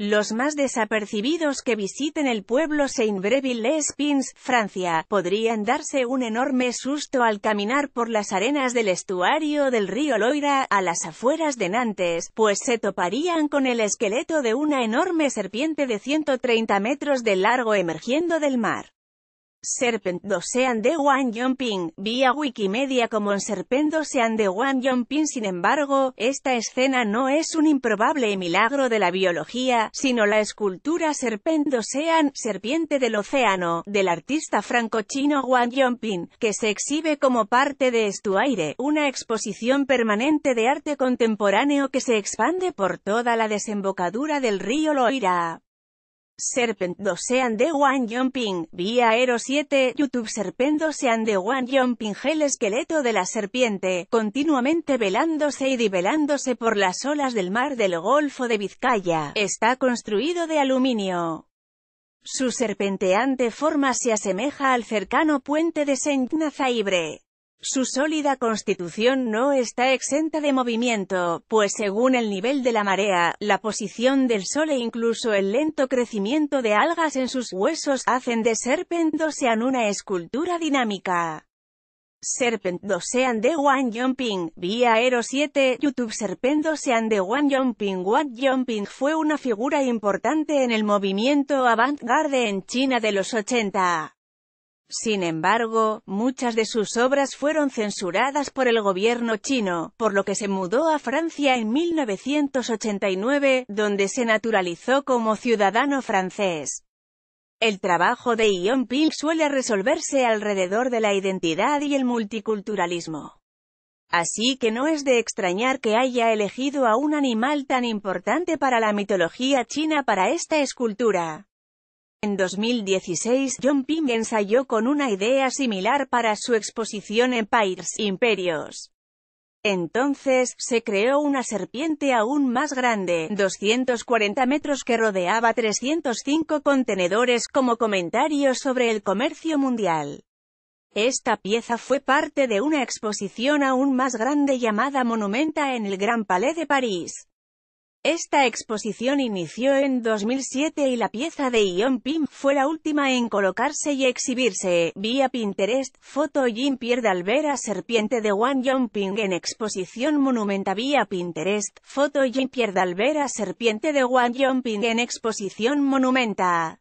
Los más desapercibidos que visiten el pueblo Saint-Breville-les-Pins, Francia, podrían darse un enorme susto al caminar por las arenas del estuario del río Loira, a las afueras de Nantes, pues se toparían con el esqueleto de una enorme serpiente de 130 metros de largo emergiendo del mar. Serpent de de One Yongping, vía Wikimedia como en Serpendo sean de Wang Yongping. sin embargo, esta escena no es un improbable milagro de la biología, sino la escultura Serpent Sean, Serpiente del Océano, del artista franco-chino Wang que se exhibe como parte de Estuaire, una exposición permanente de arte contemporáneo que se expande por toda la desembocadura del río Loira. Serpent Sean de One Jumping, vía Aero 7, YouTube Serpent de de One Jumping El esqueleto de la serpiente, continuamente velándose y divelándose por las olas del mar del Golfo de Vizcaya, está construido de aluminio. Su serpenteante forma se asemeja al cercano puente de Saint-Nazaibre. Su sólida constitución no está exenta de movimiento, pues según el nivel de la marea, la posición del sol e incluso el lento crecimiento de algas en sus huesos hacen de Serpent Ocean una escultura dinámica. Serpent Ocean de One Jumping, vía Aero 7, YouTube Serpent Ocean de One Jumping One Jumping fue una figura importante en el movimiento avant-garde en China de los 80. Sin embargo, muchas de sus obras fueron censuradas por el gobierno chino, por lo que se mudó a Francia en 1989, donde se naturalizó como ciudadano francés. El trabajo de Ion Ping suele resolverse alrededor de la identidad y el multiculturalismo. Así que no es de extrañar que haya elegido a un animal tan importante para la mitología china para esta escultura. En 2016, John Ping ensayó con una idea similar para su exposición en Empires, Imperios. Entonces, se creó una serpiente aún más grande, 240 metros que rodeaba 305 contenedores como comentario sobre el comercio mundial. Esta pieza fue parte de una exposición aún más grande llamada Monumenta en el Gran Palais de París. Esta exposición inició en 2007 y la pieza de Ion Ping fue la última en colocarse y exhibirse. Vía Pinterest, foto Jim pierde al ver Serpiente de Wang Ping en exposición monumenta vía Pinterest, foto Jim pierde al ver Serpiente de Wang Ping en exposición monumenta.